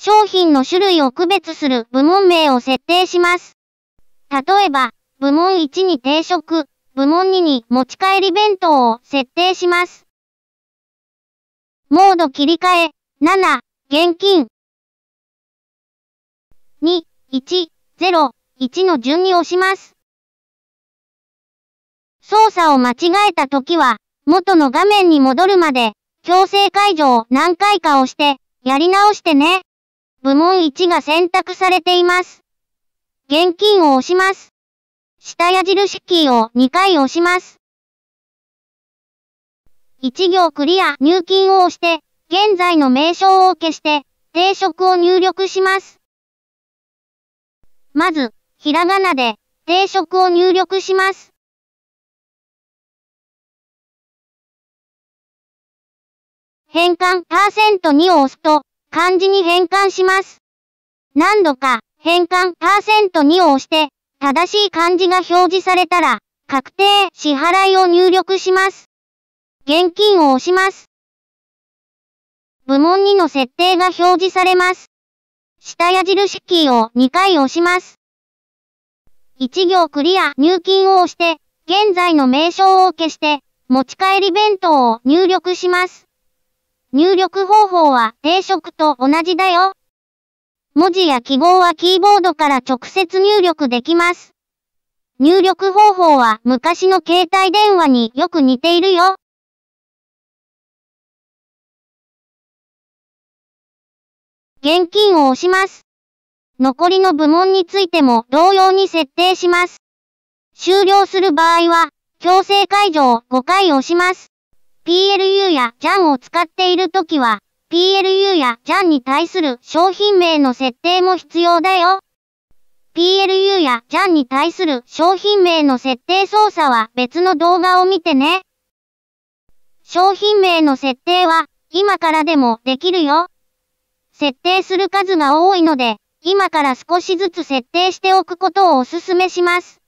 商品の種類を区別する部門名を設定します。例えば、部門1に定食、部門2に持ち帰り弁当を設定します。モード切り替え、7、現金。2、1、0、1の順に押します。操作を間違えたときは、元の画面に戻るまで、強制解除を何回か押して、やり直してね。部門1が選択されています。現金を押します。下矢印キーを2回押します。1行クリア入金を押して、現在の名称を消して、定食を入力します。まず、ひらがなで、定食を入力します。変換、パーセント2を押すと、漢字に変換します。何度か変換パーセント2を押して、正しい漢字が表示されたら、確定支払いを入力します。現金を押します。部門2の設定が表示されます。下矢印キーを2回押します。1行クリア入金を押して、現在の名称を消して、持ち帰り弁当を入力します。入力方法は定食と同じだよ。文字や記号はキーボードから直接入力できます。入力方法は昔の携帯電話によく似ているよ。現金を押します。残りの部門についても同様に設定します。終了する場合は、強制解除を5回押します。PLU や JAN を使っているときは、PLU や JAN に対する商品名の設定も必要だよ。PLU や JAN に対する商品名の設定操作は別の動画を見てね。商品名の設定は今からでもできるよ。設定する数が多いので、今から少しずつ設定しておくことをお勧めします。